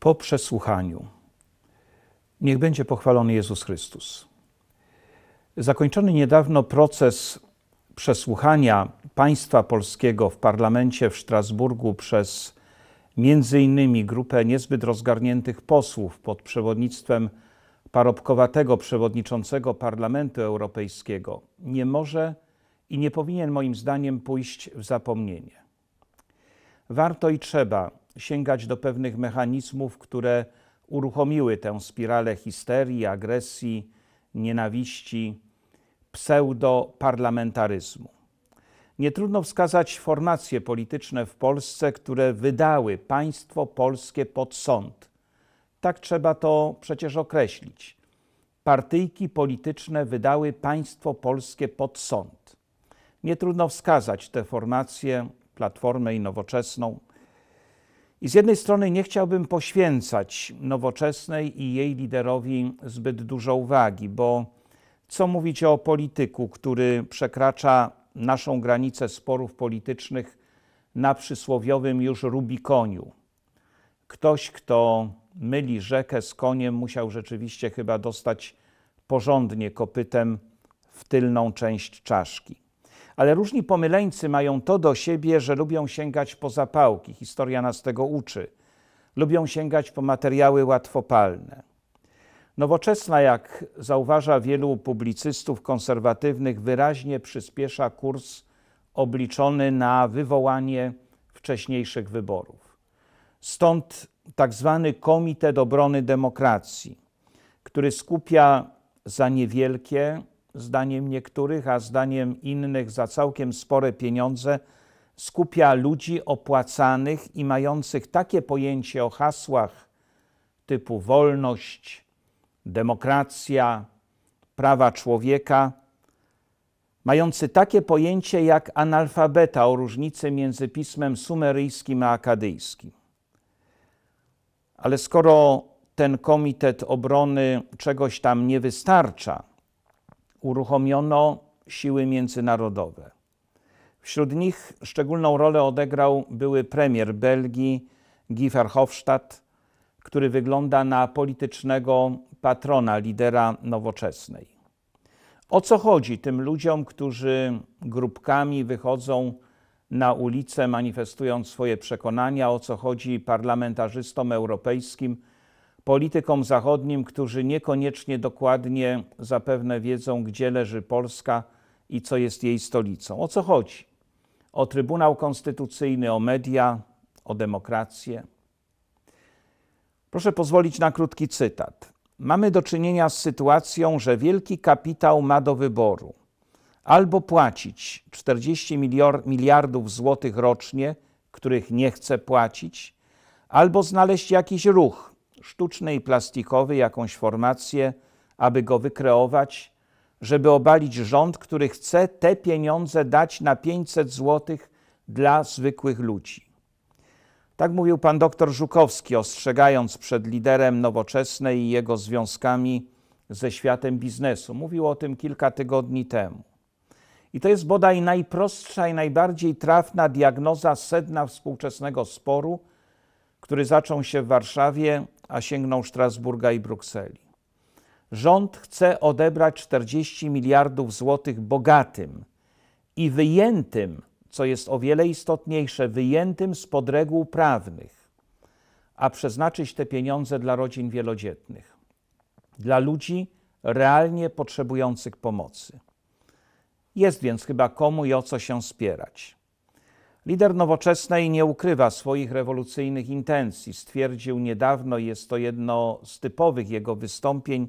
po przesłuchaniu. Niech będzie pochwalony Jezus Chrystus. Zakończony niedawno proces przesłuchania państwa polskiego w parlamencie w Strasburgu przez między innymi grupę niezbyt rozgarniętych posłów pod przewodnictwem parobkowatego przewodniczącego Parlamentu Europejskiego nie może i nie powinien moim zdaniem pójść w zapomnienie. Warto i trzeba sięgać do pewnych mechanizmów, które uruchomiły tę spiralę histerii, agresji, nienawiści, pseudoparlamentaryzmu. Nie trudno wskazać formacje polityczne w Polsce, które wydały państwo polskie pod sąd. Tak trzeba to przecież określić. Partyjki polityczne wydały państwo polskie pod sąd. Nie trudno wskazać te formacje, Platformę i Nowoczesną, i z jednej strony nie chciałbym poświęcać nowoczesnej i jej liderowi zbyt dużo uwagi, bo co mówić o polityku, który przekracza naszą granicę sporów politycznych na przysłowiowym już Rubikoniu? Ktoś, kto myli rzekę z koniem, musiał rzeczywiście chyba dostać porządnie kopytem w tylną część czaszki. Ale różni pomyleńcy mają to do siebie, że lubią sięgać po zapałki, historia nas tego uczy. Lubią sięgać po materiały łatwopalne. Nowoczesna, jak zauważa wielu publicystów konserwatywnych, wyraźnie przyspiesza kurs obliczony na wywołanie wcześniejszych wyborów. Stąd tak zwany Komitet Obrony Demokracji, który skupia za niewielkie, zdaniem niektórych, a zdaniem innych za całkiem spore pieniądze, skupia ludzi opłacanych i mających takie pojęcie o hasłach typu wolność, demokracja, prawa człowieka, mający takie pojęcie jak analfabeta o różnicy między pismem sumeryjskim a akadyjskim. Ale skoro ten Komitet Obrony czegoś tam nie wystarcza, uruchomiono siły międzynarodowe. Wśród nich szczególną rolę odegrał były premier Belgii Guy Verhofstadt, który wygląda na politycznego patrona, lidera nowoczesnej. O co chodzi tym ludziom, którzy grupkami wychodzą na ulicę, manifestując swoje przekonania, o co chodzi parlamentarzystom europejskim, politykom zachodnim, którzy niekoniecznie dokładnie zapewne wiedzą, gdzie leży Polska i co jest jej stolicą. O co chodzi? O Trybunał Konstytucyjny, o media, o demokrację. Proszę pozwolić na krótki cytat. Mamy do czynienia z sytuacją, że wielki kapitał ma do wyboru albo płacić 40 miliardów złotych rocznie, których nie chce płacić, albo znaleźć jakiś ruch, sztuczny i plastikowy, jakąś formację, aby go wykreować, żeby obalić rząd, który chce te pieniądze dać na 500 zł dla zwykłych ludzi. Tak mówił pan doktor Żukowski, ostrzegając przed liderem nowoczesnej i jego związkami ze światem biznesu. Mówił o tym kilka tygodni temu. I to jest bodaj najprostsza i najbardziej trafna diagnoza sedna współczesnego sporu, który zaczął się w Warszawie a sięgnął Strasburga i Brukseli. Rząd chce odebrać 40 miliardów złotych bogatym i wyjętym, co jest o wiele istotniejsze, wyjętym spod reguł prawnych, a przeznaczyć te pieniądze dla rodzin wielodzietnych, dla ludzi realnie potrzebujących pomocy. Jest więc chyba komu i o co się spierać. Lider nowoczesnej nie ukrywa swoich rewolucyjnych intencji. Stwierdził niedawno, jest to jedno z typowych jego wystąpień,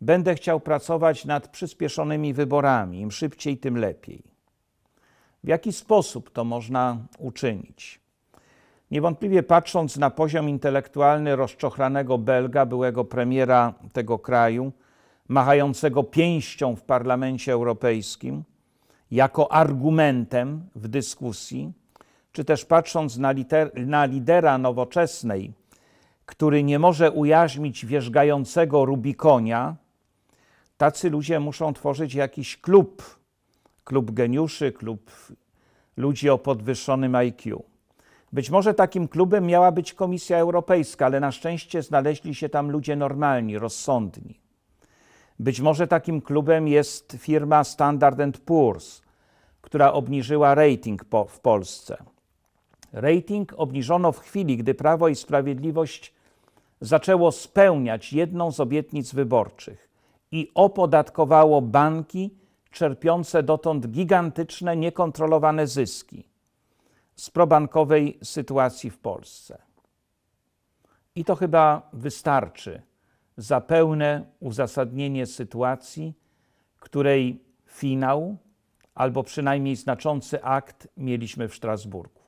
będę chciał pracować nad przyspieszonymi wyborami, im szybciej, tym lepiej. W jaki sposób to można uczynić? Niewątpliwie patrząc na poziom intelektualny rozczochranego Belga, byłego premiera tego kraju, machającego pięścią w parlamencie europejskim, jako argumentem w dyskusji, czy też patrząc na, liter, na lidera nowoczesnej, który nie może ujarzmić wierzgającego Rubikonia, tacy ludzie muszą tworzyć jakiś klub, klub geniuszy, klub ludzi o podwyższonym IQ. Być może takim klubem miała być Komisja Europejska, ale na szczęście znaleźli się tam ludzie normalni, rozsądni. Być może takim klubem jest firma Standard Poor's, która obniżyła rating po, w Polsce. Rating obniżono w chwili, gdy Prawo i Sprawiedliwość zaczęło spełniać jedną z obietnic wyborczych i opodatkowało banki czerpiące dotąd gigantyczne, niekontrolowane zyski z probankowej sytuacji w Polsce. I to chyba wystarczy za pełne uzasadnienie sytuacji, której finał albo przynajmniej znaczący akt mieliśmy w Strasburgu.